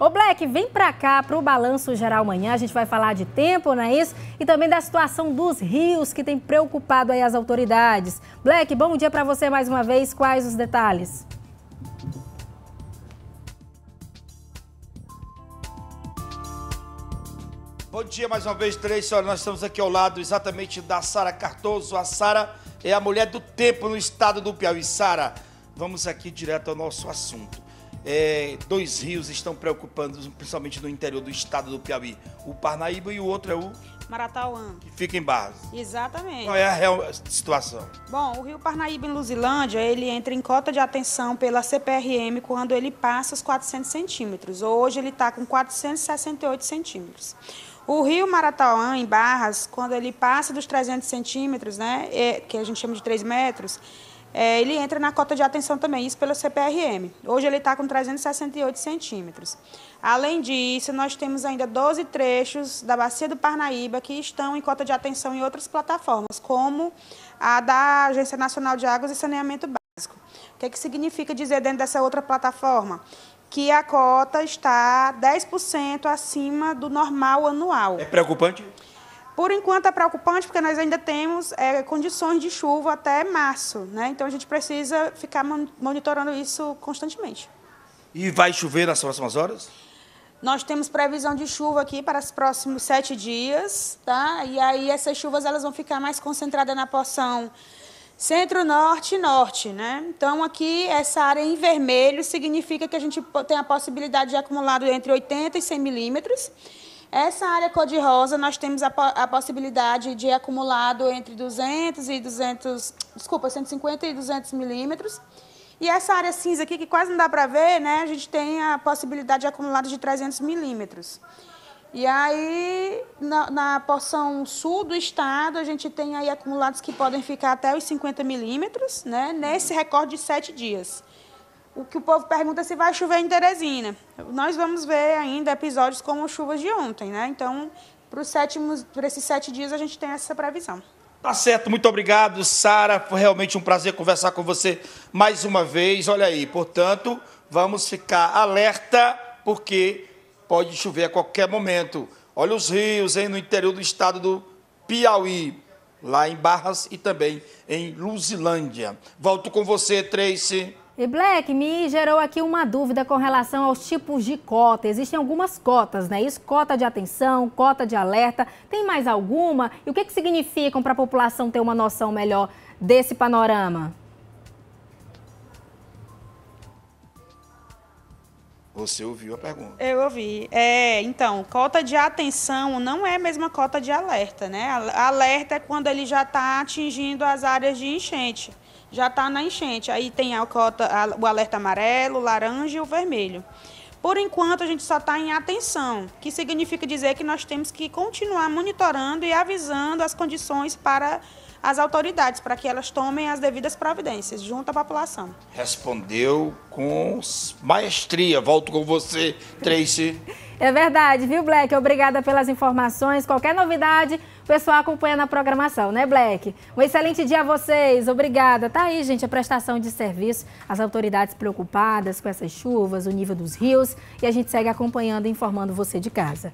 Ô Black, vem para cá pro Balanço Geral amanhã, a gente vai falar de tempo, não é isso? E também da situação dos rios que tem preocupado aí as autoridades. Black, bom dia para você mais uma vez, quais os detalhes? Bom dia mais uma vez, três senhoras. Nós estamos aqui ao lado exatamente da Sara Cartoso. A Sara é a mulher do tempo no estado do Piauí. Sara, vamos aqui direto ao nosso assunto. É, dois rios estão preocupando, principalmente no interior do estado do Piauí. O Parnaíba e o outro é o. Maratauã. Que fica em Barros. Exatamente. Qual é a real situação? Bom, o Rio Parnaíba em Luzilândia, ele entra em cota de atenção pela CPRM quando ele passa os 400 centímetros. Hoje ele está com 468 centímetros. O rio Maratauã, em Barras, quando ele passa dos 300 centímetros, né, é, que a gente chama de 3 metros, é, ele entra na cota de atenção também, isso pela CPRM. Hoje ele está com 368 centímetros. Além disso, nós temos ainda 12 trechos da Bacia do Parnaíba que estão em cota de atenção em outras plataformas, como a da Agência Nacional de Águas e Saneamento Básico. O que, é que significa dizer dentro dessa outra plataforma? Que a cota está 10% acima do normal anual. É preocupante? Por enquanto é preocupante porque nós ainda temos é, condições de chuva até março, né? Então a gente precisa ficar monitorando isso constantemente. E vai chover nas próximas horas? Nós temos previsão de chuva aqui para os próximos sete dias, tá? E aí essas chuvas elas vão ficar mais concentradas na porção centro-norte e norte, né? Então aqui essa área em vermelho significa que a gente tem a possibilidade de acumulado entre 80 e 100 milímetros. Essa área cor-de-rosa, nós temos a, a, possibilidade de acumulado entre 200 e 200, desculpa, 150 e 200 milímetros. E essa área cinza aqui, que quase não dá para ver, né? A gente tem a possibilidade de acumulado de 300 milímetros. E aí, na, na, porção sul do estado, a gente tem aí acumulados que podem ficar até os 50 milímetros, né? Nesse recorde de sete dias o que o povo pergunta é se vai chover em Teresina. Nós vamos ver ainda episódios como chuvas de ontem, né? Então, para esses sete dias, a gente tem essa previsão. Tá certo, muito obrigado, Sara. Foi realmente um prazer conversar com você mais uma vez. Olha aí, portanto, vamos ficar alerta, porque pode chover a qualquer momento. Olha os rios, hein, no interior do estado do Piauí, lá em Barras e também em Luzilândia. Volto com você, Tracy. E Black, me gerou aqui uma dúvida com relação aos tipos de cota. Existem algumas cotas, né? Isso, cota de atenção, cota de alerta. Tem mais alguma? E o que, que significam para a população ter uma noção melhor desse panorama? Você ouviu a pergunta? Eu ouvi. É, então, cota de atenção não é a mesma cota de alerta, né? Alerta é quando ele já está atingindo as áreas de enchente. Já está na enchente. Aí tem a cota, a, o alerta amarelo, laranja e o vermelho. Por enquanto, a gente só está em atenção, que significa dizer que nós temos que continuar monitorando e avisando as condições para as autoridades para que elas tomem as devidas providências junto à população. Respondeu com maestria. Volto com você, Tracy. É verdade, viu, Black? Obrigada pelas informações. Qualquer novidade, o pessoal acompanha na programação, né, Black? Um excelente dia a vocês. Obrigada. Tá aí, gente, a prestação de serviço. As autoridades preocupadas com essas chuvas, o nível dos rios. E a gente segue acompanhando e informando você de casa.